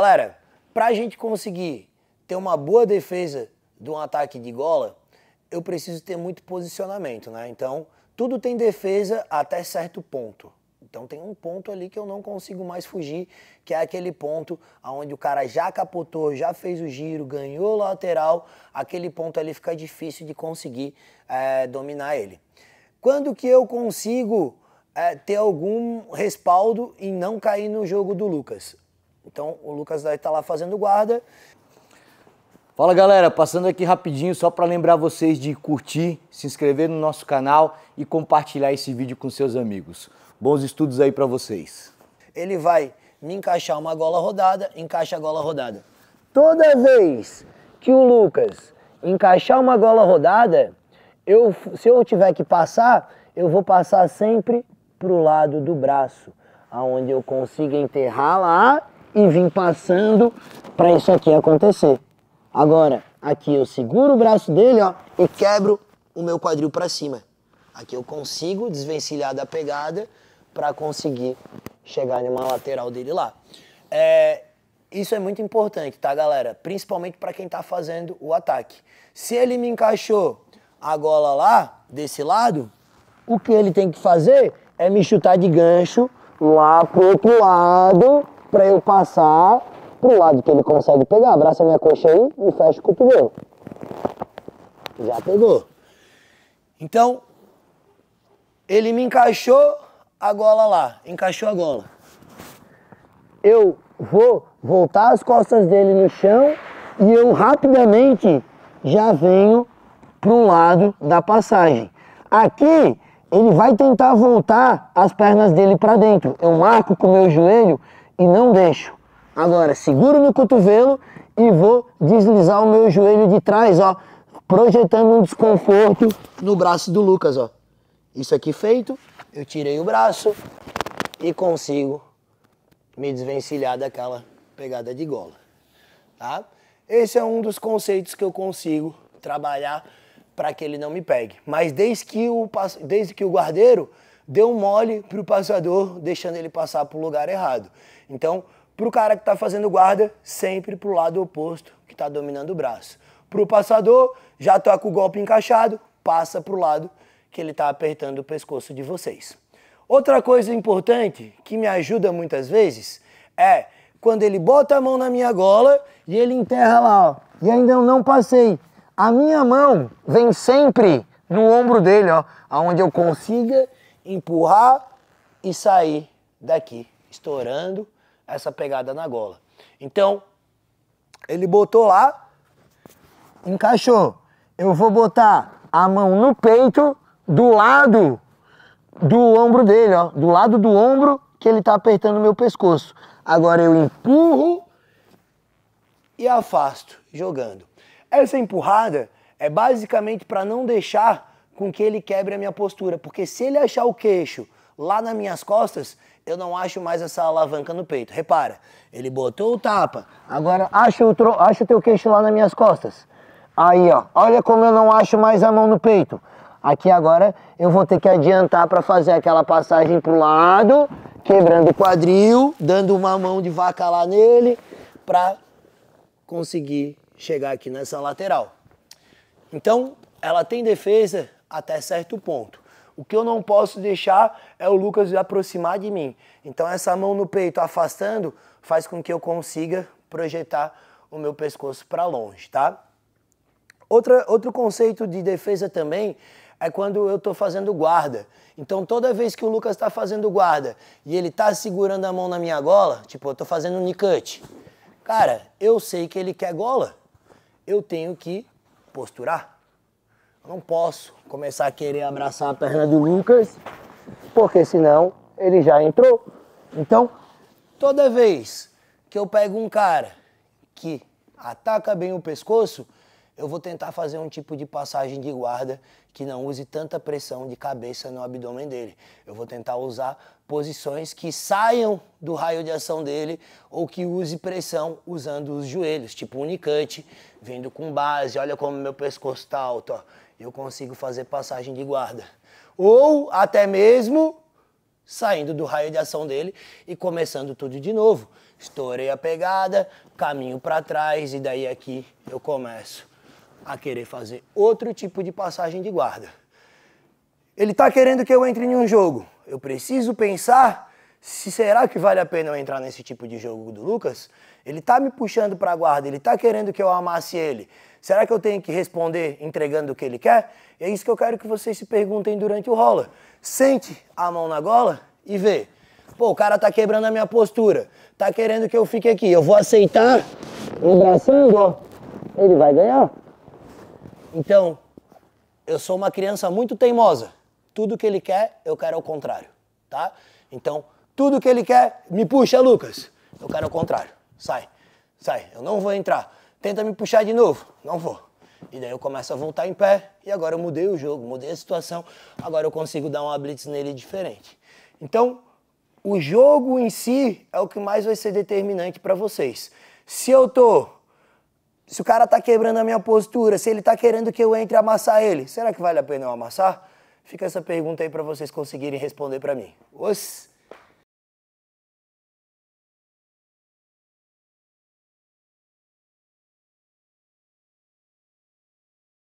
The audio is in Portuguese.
Galera, para a gente conseguir ter uma boa defesa de um ataque de gola, eu preciso ter muito posicionamento, né? Então, tudo tem defesa até certo ponto. Então tem um ponto ali que eu não consigo mais fugir, que é aquele ponto onde o cara já capotou, já fez o giro, ganhou lateral, aquele ponto ali fica difícil de conseguir é, dominar ele. Quando que eu consigo é, ter algum respaldo e não cair no jogo do Lucas? Então o Lucas vai estar tá lá fazendo guarda. Fala galera, passando aqui rapidinho só para lembrar vocês de curtir, se inscrever no nosso canal e compartilhar esse vídeo com seus amigos. Bons estudos aí para vocês. Ele vai me encaixar uma gola rodada, encaixa a gola rodada. Toda vez que o Lucas encaixar uma gola rodada, eu, se eu tiver que passar, eu vou passar sempre pro lado do braço, aonde eu consigo enterrar lá e vim passando para isso aqui acontecer. Agora, aqui eu seguro o braço dele, ó, e quebro o meu quadril para cima. Aqui eu consigo desvencilhar da pegada para conseguir chegar numa lateral dele lá. É, isso é muito importante, tá, galera? Principalmente para quem tá fazendo o ataque. Se ele me encaixou a gola lá, desse lado, o que ele tem que fazer é me chutar de gancho lá pro outro lado para eu passar pro lado que ele consegue pegar. Abraça a minha coxa aí e fecha o cotovelo. Já pegou. Então, ele me encaixou a gola lá, encaixou a gola. Eu vou voltar as costas dele no chão e eu rapidamente já venho para um lado da passagem. Aqui, ele vai tentar voltar as pernas dele para dentro. Eu marco com o meu joelho e não deixo. Agora seguro no cotovelo e vou deslizar o meu joelho de trás, ó, projetando um desconforto no braço do Lucas, ó. Isso aqui feito, eu tirei o braço e consigo me desvencilhar daquela pegada de gola, tá? Esse é um dos conceitos que eu consigo trabalhar para que ele não me pegue. Mas desde que o, desde que o guardeiro deu mole para o passador, deixando ele passar para o lugar errado. Então, para o cara que está fazendo guarda, sempre para o lado oposto que está dominando o braço. Para o passador, já toca com o golpe encaixado, passa para o lado que ele está apertando o pescoço de vocês. Outra coisa importante que me ajuda muitas vezes é quando ele bota a mão na minha gola e ele enterra lá, ó, e ainda eu não passei. A minha mão vem sempre no ombro dele, ó, aonde eu consiga empurrar e sair daqui, estourando essa pegada na gola. Então, ele botou lá, encaixou. Eu vou botar a mão no peito do lado do ombro dele, ó, do lado do ombro que ele tá apertando meu pescoço. Agora eu empurro e afasto, jogando. Essa empurrada é basicamente para não deixar com que ele quebre a minha postura, porque se ele achar o queixo lá nas minhas costas, eu não acho mais essa alavanca no peito. Repara, ele botou o tapa, agora acha o, tro... acha o teu queixo lá nas minhas costas. Aí, ó, olha como eu não acho mais a mão no peito. Aqui agora eu vou ter que adiantar para fazer aquela passagem para o lado, quebrando o quadril, dando uma mão de vaca lá nele, para conseguir chegar aqui nessa lateral. Então, ela tem defesa até certo ponto. O que eu não posso deixar é o Lucas aproximar de mim. Então essa mão no peito afastando faz com que eu consiga projetar o meu pescoço para longe, tá? Outra, outro conceito de defesa também é quando eu estou fazendo guarda. Então toda vez que o Lucas está fazendo guarda e ele está segurando a mão na minha gola, tipo, eu estou fazendo um nicante. Cara, eu sei que ele quer gola. Eu tenho que posturar. Eu não posso começar a querer abraçar a perna do Lucas, porque senão ele já entrou. Então, toda vez que eu pego um cara que ataca bem o pescoço, eu vou tentar fazer um tipo de passagem de guarda que não use tanta pressão de cabeça no abdômen dele. Eu vou tentar usar posições que saiam do raio de ação dele ou que use pressão usando os joelhos, tipo unicante, vindo com base, olha como meu pescoço está alto, ó. eu consigo fazer passagem de guarda. Ou até mesmo saindo do raio de ação dele e começando tudo de novo. Estourei a pegada, caminho para trás e daí aqui eu começo a querer fazer outro tipo de passagem de guarda. Ele está querendo que eu entre em um jogo. Eu preciso pensar se será que vale a pena eu entrar nesse tipo de jogo do Lucas. Ele está me puxando para a guarda, ele está querendo que eu amasse ele. Será que eu tenho que responder entregando o que ele quer? É isso que eu quero que vocês se perguntem durante o rola. Sente a mão na gola e vê. Pô, o cara tá quebrando a minha postura. Tá querendo que eu fique aqui. Eu vou aceitar. Engraçando, ó. Ele vai ganhar. Então, eu sou uma criança muito teimosa. Tudo que ele quer, eu quero ao contrário, tá? Então, tudo que ele quer, me puxa, Lucas. Eu quero ao contrário. Sai, sai, eu não vou entrar. Tenta me puxar de novo, não vou. E daí eu começo a voltar em pé, e agora eu mudei o jogo, mudei a situação, agora eu consigo dar uma blitz nele diferente. Então, o jogo em si é o que mais vai ser determinante para vocês. Se eu tô se o cara tá quebrando a minha postura, se ele tá querendo que eu entre amassar ele, será que vale a pena eu amassar? Fica essa pergunta aí para vocês conseguirem responder para mim. Os...